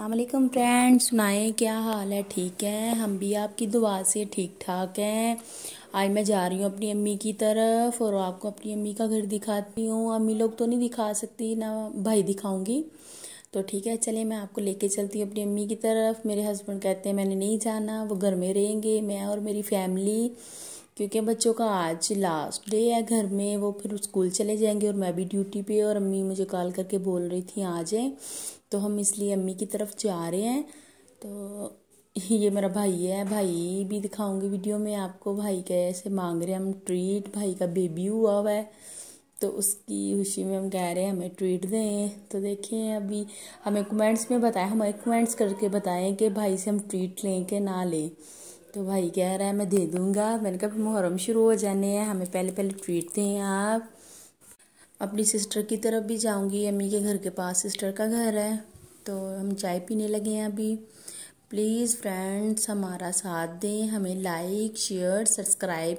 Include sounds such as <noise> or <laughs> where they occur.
अल्लाम फ्रेंड सुनाएं क्या हाल है ठीक है हम भी आपकी दुआ से ठीक ठाक हैं आज मैं जा रही हूँ अपनी अम्मी की तरफ और आपको अपनी अम्मी का घर दिखाती हूँ अम्मी लोग तो नहीं दिखा सकती ना भाई दिखाऊंगी तो ठीक है चलिए मैं आपको लेके चलती हूँ अपनी अम्मी की तरफ मेरे हस्बैंड कहते हैं मैंने नहीं जाना वो घर में रहेंगे मैं और मेरी फैमिली क्योंकि बच्चों का आज लास्ट डे है घर में वो फिर स्कूल चले जाएंगे और मैं भी ड्यूटी पे और अम्मी मुझे कॉल करके बोल रही थी आ जाए तो हम इसलिए अम्मी की तरफ जा रहे हैं तो <laughs> ये मेरा भाई है भाई भी दिखाऊंगी वीडियो में आपको भाई कैसे मांग रहे हैं हम ट्रीट भाई का बेबी हुआ हुआ है तो उसकी खुशी में हम कह रहे हैं हमें ट्रीट दें तो देखें अभी हमें कमेंट्स में बताएं हमें कमेंट्स करके बताएं कि भाई से हम ट्रीट लें कि ना लें तो भाई कह रहा है मैं दे दूँगा मैंने कहा मुहर्रम शुरू हो जाने हैं हमें पहले पहले ट्रीट दें आप अपनी सिस्टर की तरफ भी जाऊँगी अम्मी के घर के पास सिस्टर का घर है तो हम चाय पीने लगे हैं अभी प्लीज़ फ्रेंड्स हमारा साथ दें हमें लाइक शेयर सब्सक्राइब